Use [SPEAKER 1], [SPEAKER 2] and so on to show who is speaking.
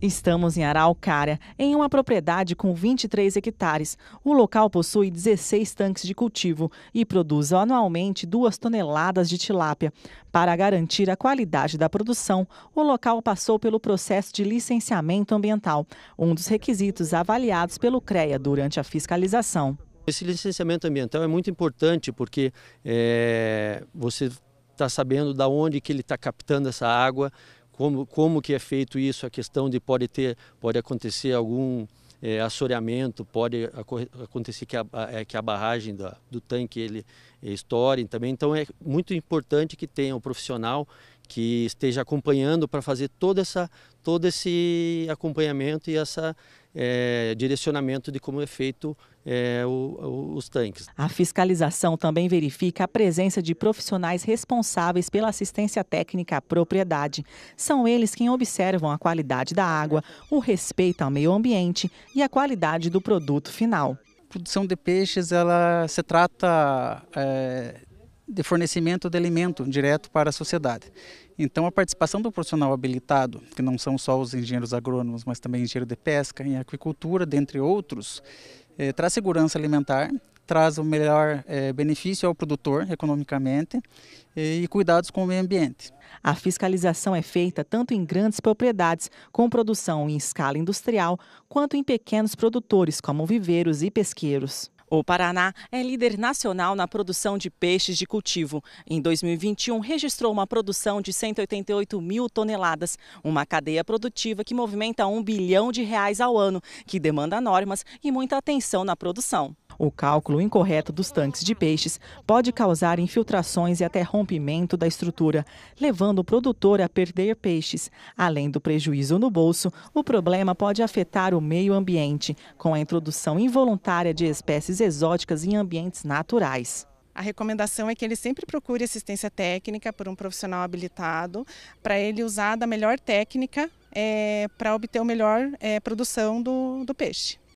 [SPEAKER 1] Estamos em Araucária, em uma propriedade com 23 hectares. O local possui 16 tanques de cultivo e produz anualmente 2 toneladas de tilápia. Para garantir a qualidade da produção, o local passou pelo processo de licenciamento ambiental, um dos requisitos avaliados pelo CREA durante a
[SPEAKER 2] fiscalização. Esse licenciamento ambiental é muito importante porque é, você está sabendo da onde que ele está captando essa água, como, como que é feito isso, a questão de pode ter, pode acontecer algum é, assoreamento, pode acontecer que a, é, que a barragem da, do tanque ele estoure também. Então é muito importante que tenha um profissional que esteja acompanhando para fazer toda essa, todo esse acompanhamento e essa é, direcionamento de como é feito é, o, o, os tanques.
[SPEAKER 1] A fiscalização também verifica a presença de profissionais responsáveis pela assistência técnica à propriedade. São eles quem observam a qualidade da água, o respeito ao meio ambiente e a qualidade do produto final.
[SPEAKER 3] A produção de peixes ela se trata é, de fornecimento de alimento direto para a sociedade. Então, a participação do profissional habilitado, que não são só os engenheiros agrônomos, mas também engenheiro de pesca, em aquicultura, dentre outros, eh, traz segurança alimentar, traz o melhor eh, benefício ao produtor economicamente eh, e cuidados com o meio ambiente. A fiscalização é feita tanto em grandes propriedades,
[SPEAKER 1] com produção em escala industrial, quanto em pequenos produtores, como viveiros e pesqueiros. O Paraná é líder nacional na produção de peixes de cultivo. Em 2021, registrou uma produção de 188 mil toneladas, uma cadeia produtiva que movimenta um bilhão de reais ao ano, que demanda normas e muita atenção na produção. O cálculo incorreto dos tanques de peixes pode causar infiltrações e até rompimento da estrutura, levando o produtor a perder peixes. Além do prejuízo no bolso, o problema pode afetar o meio ambiente, com a introdução involuntária de espécies exóticas em ambientes naturais.
[SPEAKER 4] A recomendação é que ele sempre procure assistência técnica por um profissional habilitado, para ele usar da melhor técnica é, eh, para obter a melhor é, produção do, do peixe.